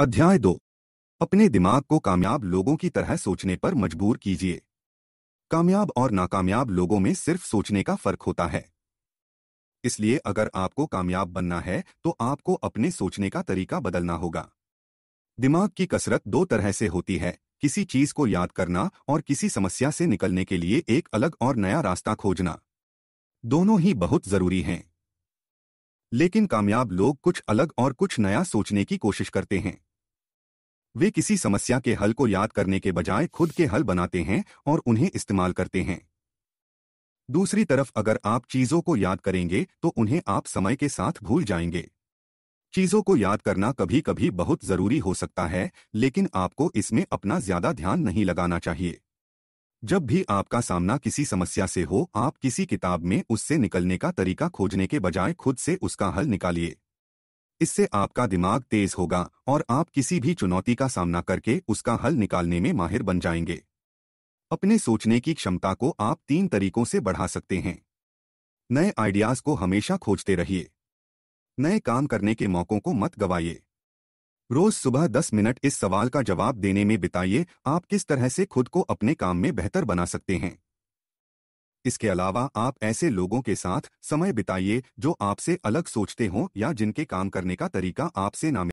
अध्याय दो अपने दिमाग को कामयाब लोगों की तरह सोचने पर मजबूर कीजिए कामयाब और नाकामयाब लोगों में सिर्फ सोचने का फर्क होता है इसलिए अगर आपको कामयाब बनना है तो आपको अपने सोचने का तरीका बदलना होगा दिमाग की कसरत दो तरह से होती है किसी चीज को याद करना और किसी समस्या से निकलने के लिए एक अलग और नया रास्ता खोजना दोनों ही बहुत जरूरी हैं लेकिन कामयाब लोग कुछ अलग और कुछ नया सोचने की कोशिश करते हैं वे किसी समस्या के हल को याद करने के बजाय खुद के हल बनाते हैं और उन्हें इस्तेमाल करते हैं दूसरी तरफ अगर आप चीज़ों को याद करेंगे तो उन्हें आप समय के साथ भूल जाएंगे चीज़ों को याद करना कभी कभी बहुत ज़रूरी हो सकता है लेकिन आपको इसमें अपना ज़्यादा ध्यान नहीं लगाना चाहिए जब भी आपका सामना किसी समस्या से हो आप किसी किताब में उससे निकलने का तरीका खोजने के बजाय खुद से उसका हल निकालिए इससे आपका दिमाग तेज होगा और आप किसी भी चुनौती का सामना करके उसका हल निकालने में माहिर बन जाएंगे अपने सोचने की क्षमता को आप तीन तरीकों से बढ़ा सकते हैं नए आइडियाज को हमेशा खोजते रहिए नए काम करने के मौकों को मत गवाइए रोज सुबह 10 मिनट इस सवाल का जवाब देने में बिताइए आप किस तरह से खुद को अपने काम में बेहतर बना सकते हैं इसके अलावा आप ऐसे लोगों के साथ समय बिताइए जो आपसे अलग सोचते हों या जिनके काम करने का तरीका आपसे ना